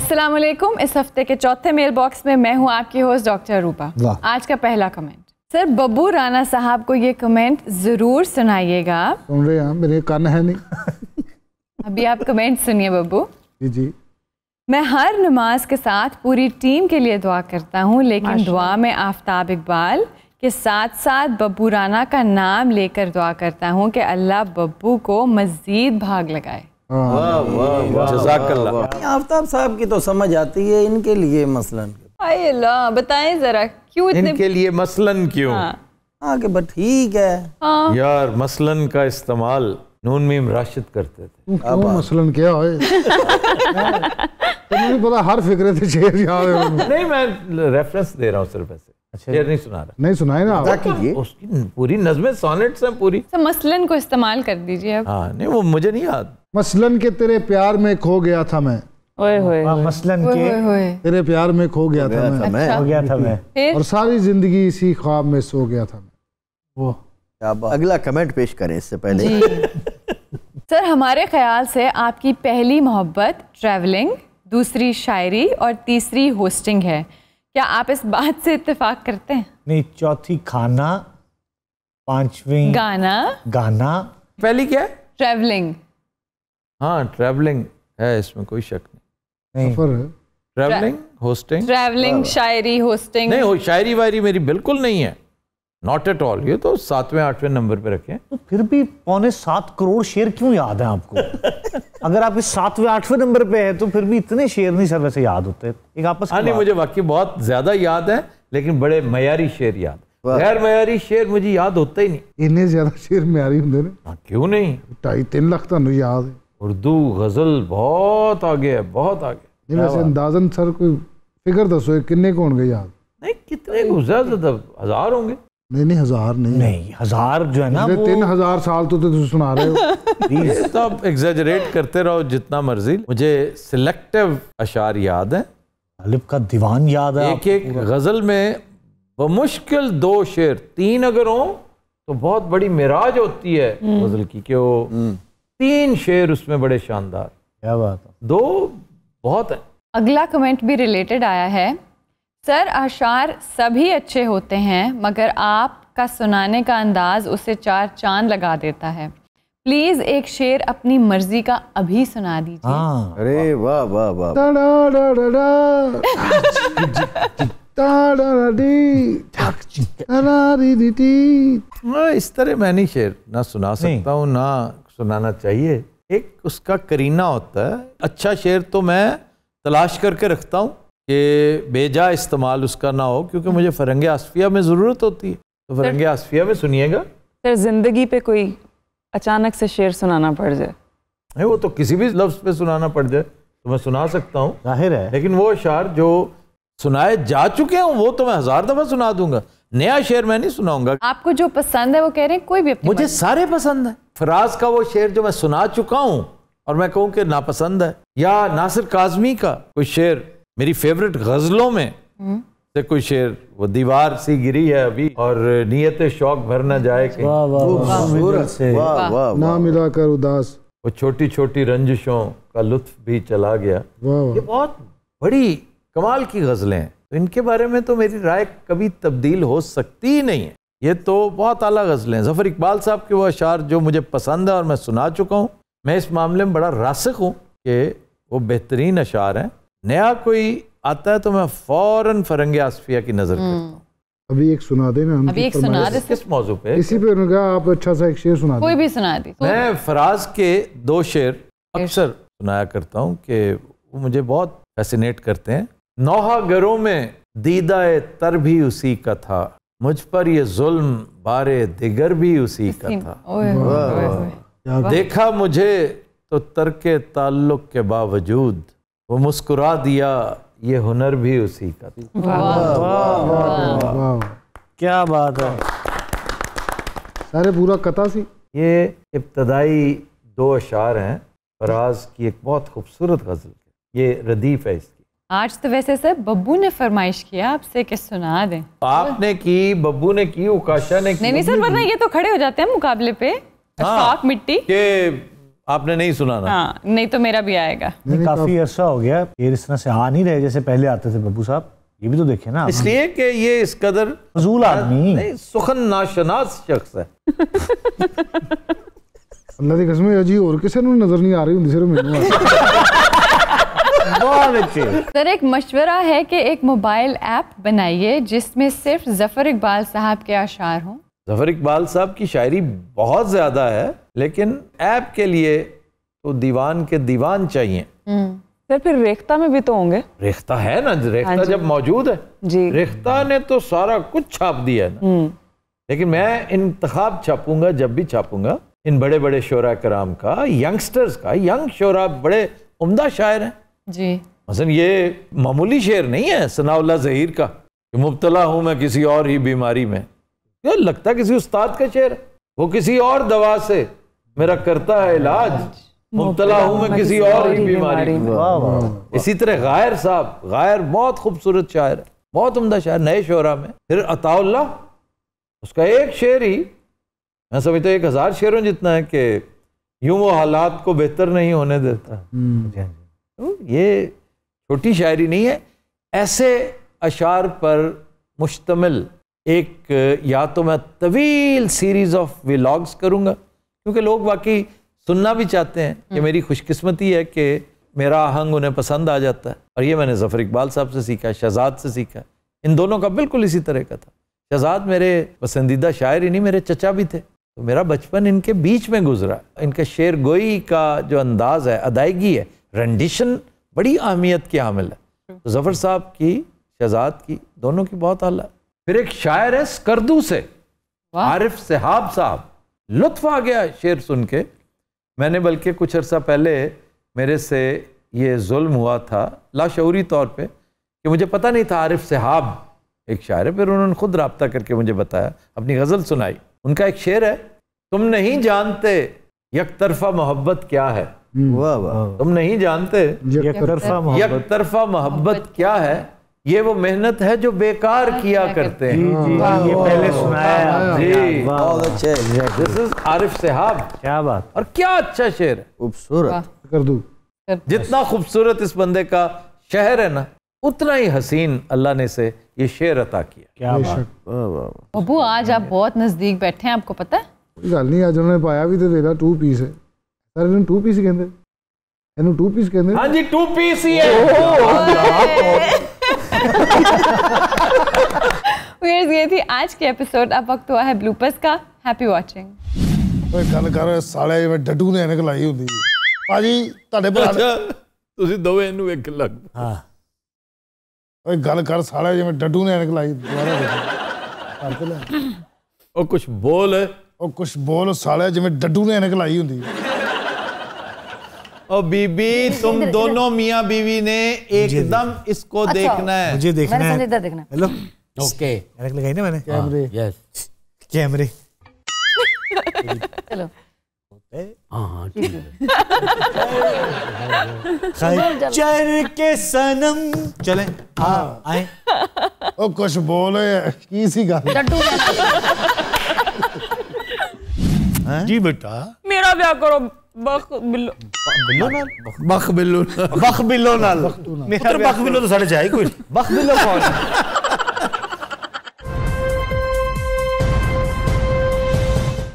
अस्सलाम वालेकुम इस हफ्ते के चौथे मेल बॉक्स में मैं हूँ आपकी होस्ट डॉक्टर रूपा आज का पहला कमेंट सर बब्बू राणा साहब को ये कमेंट जरूर सुनाइएगा सुन रहे हैं मेरे कान है नहीं अभी आप कमेंट सुनिए बब्बू जी जी मैं हर नमाज के साथ पूरी टीम के लिए दुआ करता हूँ लेकिन दुआ में आफ्ताब इकबाल के साथ साथ बब्बू राना का नाम लेकर दुआ करता हूँ कि अल्लाह बब्बू को मज़ीद भाग लगाए हाँ, आफ्ताब साहब की तो समझ आती है इनके लिए मसलन अल्लाह बताएं जरा क्यों इनके लिए मसलन क्यों हाँ, हाँ कि बट ठीक है हाँ। यार मसलन का इस्तेमाल नून मीम राशिद करते थे अब मसलन क्या है तुम्हें पता हर फिक्रे थे नहीं मैं रेफरेंस दे रहा हूँ सिर्फ ऐसे अच्छा, नहीं सुना रहा नहीं सुनाए ना उसकी पूरी नजमे सॉनेट्स हैं पूरी सर तो मसलन को इस्तेमाल कर दीजिए आप हाँ नहीं वो मुझे नहीं याद मसलन के तेरे प्यार में खो गया था मैं हाँ, मसलन के तेरे प्यार में खो गया था मैं अच्छा। खो गया था मैं और सारी जिंदगी इसी ख्वाब में सो गया था मैं वो अगला कमेंट पेश करें इससे पहले सर हमारे ख्याल से आपकी पहली मोहब्बत ट्रैवलिंग दूसरी शायरी और तीसरी होस्टिंग है क्या आप इस बात से इत्तेफाक करते हैं नहीं चौथी खाना पांचवी गाना गाना पहली क्या है हाँ ट्रेवलिंग है इसमें कोई शक नहीं ट्रेवलिंग होस्टिंग ट्रैवलिंग शायरी होस्टिंग नहीं हो शायरी वायरी मेरी बिल्कुल नहीं है नॉट एट ऑल ये तो सातवें आठवें नंबर पे रखे तो फिर भी पौने सात करोड़ शेर क्यों याद है आपको अगर आपके सातवें आठवें नंबर पे है तो फिर भी इतने शेर नहीं सर वैसे याद होते एक आपस हाँ, नहीं मुझे वाकई बहुत ज़्यादा याद है लेकिन बड़े मयारी शेर याद गैर मयारी शेर मुझे याद होता ही नहीं इन्हें ज़्यादा शेर मयारी होंगे ना हाँ, क्यों नहीं ढाई तीन लाख तुम तो याद है उर्दू गज़ल बहुत आगे है बहुत आगे वैसे अंदाजन सर कोई फिक्र दसो किन्ने को होंगे याद नहीं कितने ज़्यादा मतलब हज़ार होंगे नहीं नहीं हजार नहीं नहीं हजार जो है ना वो तीन हजार साल तो तुम सुना रहे हो तो आप एग्जेजरेट करते रहो जितना मर्जी मुझे सिलेक्टिव अशार याद है गालिब का दीवान याद है एक एक गज़ल में वो मुश्किल दो शेर तीन अगर हो तो बहुत बड़ी मिराज होती है हम्म। गज़ल की कि वो हम्म। तीन शेर उसमें बड़े शानदार क्या बात है दो बहुत है अगला कमेंट भी रिलेटेड आया है सर अशार सभी अच्छे होते हैं मगर आपका सुनाने का अंदाज़ उसे चार चांद लगा देता है प्लीज एक शेर अपनी मर्जी का अभी सुना दीजिए हाँ। अरे वाह वाह वाह इस तरह मैं नहीं शेर ना सुना सकता हूँ ना सुनाना चाहिए एक उसका करीना होता है अच्छा शेर तो मैं तलाश करके रखता हूँ कि बेजा इस्तेमाल उसका ना हो क्योंकि मुझे फरंग आसफिया में ज़रूरत होती है तो फरंग आसफिया में सुनिएगा सर ज़िंदगी पे कोई अचानक से शेर सुनाना पड़ जाए नहीं वो तो किसी भी लफ्ज़ पे सुनाना पड़ जाए तो मैं सुना सकता हूँ जाहिर है लेकिन वो अशार जो सुनाए जा चुके हैं वो तो मैं हज़ार दफ़ा सुना दूंगा नया शेर मैं नहीं सुनाऊंगा आपको जो पसंद है वो कह रहे हैं कोई भी मुझे सारे पसंद है फराज का वो शेर जो मैं सुना चुका हूँ और मैं कहूँ कि नापसंद है या नासिर काजमी का कोई शेर मेरी फेवरेट गज़लों में से कोई शेर वो दीवार सी गिरी है अभी और नीयत शौक भर ना जाए ना मिला कर उदास वो छोटी छोटी रंजिशों का लुत्फ भी चला गया ये बहुत बड़ी कमाल की गज़लें हैं तो इनके बारे में तो मेरी राय कभी तब्दील हो सकती ही नहीं है ये तो बहुत अला गज़लें हैं जफ़र इकबाल साहब के वो अशार जो मुझे पसंद है और मैं सुना चुका हूँ मैं इस मामले में बड़ा रासक हूँ कि वो बेहतरीन अशार हैं नया कोई आता है तो मैं फौरन फरंग आसफिया की नजर हम्म। करता हूँ अभी एक सुना देना हम अभी एक सुना दे किस मौजू पे इसी पे उन्होंने कहा आप अच्छा सा एक शेर सुना कोई भी सुना दे मैं फराज के दो शेर अक्सर सुनाया करता हूँ कि वो मुझे बहुत फैसिनेट करते हैं नौहा घरों में दीदा तर भी उसी का था मुझ पर ये जुल्म बारे दिगर भी उसी का था देखा मुझे तो तर के ताल्लुक के बावजूद वो मुस्कुरा दिया ये हुनर भी उसी का था क्या बात है सारे पूरा कथा सी ये इब्तदाई दो अशार हैं फराज की एक बहुत खूबसूरत गज़ल ये रदीफ है इसकी आज तो वैसे सर बब्बू ने फरमाइश किया आपसे कि सुना दें आपने की बब्बू ने की उकाशा ने की नहीं नहीं सर वरना ये तो खड़े हो जाते हैं मुकाबले पे हाँ, मिट्टी के आपने नहीं सुना ना हाँ नहीं तो मेरा भी आएगा नहीं, नहीं, काफी तो... अर्सा हो गया ये इस तरह से आ नहीं रहे जैसे पहले आते थे बब्बू साहब ये भी तो देखे ना इसलिए कि ये इस कदर फजूल आदमी सुखन नाशनास शख्स है अल्लाह की कसम ਹੈ ਜੀ ਹੋਰ ਕਿਸੇ ਨੂੰ ਨਜ਼ਰ ਨਹੀਂ ਆ ਰਹੀ ਹੁੰਦੀ ਸਿਰਫ ਮੈਨੂੰ सर एक मशवरा है कि एक मोबाइल ऐप बनाइए जिसमें सिर्फ जफर इकबाल साहब के आशार हों जफर इकबाल साहब की शायरी बहुत ज़्यादा है लेकिन ऐप के लिए तो दीवान के दीवान चाहिए सर हम्म। फिर रेखता में भी तो होंगे रेखता है ना रेखता हाँ जब मौजूद है जी रेखता ने तो सारा कुछ छाप दिया है ना हम्म। लेकिन मैं इंतखाब छापूंगा जब भी छापूंगा इन बड़े बड़े शोरा कराम का यंगस्टर्स का यंग शोरा बड़े उम्दा शायर हैं जी मसन ये मामूली शेर नहीं है सनाउल्ला जहीर का मुबतला हूँ मैं किसी और ही बीमारी में यार लगता किसी उस्ताद का शेर वो किसी और दवा से मेरा करता है इलाज मुबतला हूं मैं किसी और ही बीमारी इसी तरह गायर साहब गायर बहुत खूबसूरत शायर है बहुत उमदा शायर नए शोरा में फिर अताउल्ला उसका एक शेर ही मैं समझता एक हज़ार शेरों जितना है कि यूं वो हालात को बेहतर नहीं होने देता हम्म। हाँ तो ये छोटी शायरी नहीं है ऐसे अशार पर मुश्तमिल एक या तो मैं तवील सीरीज़ ऑफ विलाग्स करूँगा क्योंकि लोग वाकई सुनना भी चाहते हैं कि हम्म। मेरी खुशकस्मती है कि मेरा आहंग उन्हें पसंद आ जाता है और ये मैंने जफ़र इकबाल साहब से सीखा शहजाद से सीखा इन दोनों का बिल्कुल इसी तरह का था शहजाद मेरे पसंदीदा शायर ही नहीं मेरे चचा भी थे तो मेरा बचपन इनके बीच में गुजरा इनके शेर गोई का जो अंदाज़ है अदायगी है रंडिशन बड़ी अहमियत की हामिल है हम्म। तो जफ़र साहब की शहजाद की दोनों की बहुत आला फिर एक शायर है स्कर्दू से आरिफ सहाब साहब लुत्फ आ गया शेर सुन के मैंने बल्कि कुछ अरसा पहले मेरे से ये जुल्म हुआ था लाशौरी तौर पे कि मुझे पता नहीं था आरिफ सहाब एक शायर है फिर उन्होंने खुद रबता करके मुझे बताया अपनी गज़ल सुनाई उनका एक शेर है तुम नहीं जानते यक तरफा मोहब्बत क्या है हम्म। वाह वाह तुम नहीं जानते यक तरफा मोहब्बत क्या है ये वो मेहनत है जो बेकार हाँ, किया करते हैं जी जी ये पहले सुनाया जी बहुत अच्छे दिस इज आरिफ साहब क्या बात और क्या अच्छा शेर खूबसूरत कर दू जितना खूबसूरत इस बंदे का शहर है ना उतना ही हसीन अल्लाह ने से ये शेर अता किया क्या बात बबू आज आप बहुत नजदीक बैठे हैं आपको पता है गल नहीं आज उन्होंने पाया भी तो देदा टू पीस है सर इन्होंने टू पीस कहते हैं टू पीस कहते हैं हां जी टू पीस ही है वीडियोस ये थी आज के एपिसोड अब वक्त हुआ है ब्लूपर्स का हैप्पी वाचिंग ਓਏ ਗੱਲ ਕਰ ਸਾਲੇ ਮੈਂ ਡੱਡੂ ਨੇ ਐਨਕ ਲਾਈ ਹੁੰਦੀ ਭਾਜੀ ਤੁਹਾਡੇ ਭਰਾ ਨੇ- ਤੁਸੀਂ ਦੋਵੇਂ ਇਹਨੂੰ ਵੇਖਣ ਲੱਗ ਪਏ। ਹਾਂ ਓਏ ਗੱਲ ਕਰ ਸਾਲੇ ਜਿਵੇਂ ਡੱਡੂ ਨੇ ਐਨਕ ਲਾਈ ਦੁਬਾਰਾ ਦੇਖ। ਕਰ ਤੇ ਲੈ ਉਹ ਕੁਝ ਬੋਲ ਉਹ ਕੁਛ ਬੋਲ ਸਾਲੇ ਜਿਵੇਂ ਡੱਡੂ ਨੇ ਐਨਕ ਲਾਈ ਹੁੰਦੀ और बीबी तुम दोनों मियाँ बीवी ने एकदम इसको अच्छा, देखना है मुझे देखना है हेलो ओके लगाई ना मैंने कैमरे यस हाँ। कैमरे हेलो हाँ, हाँ, चर के सनम चले आए ओ कुछ बोलो किसी का जी बेटा मेरा ब्याह करो Bach Bilonal. Bach Bilonal. Bach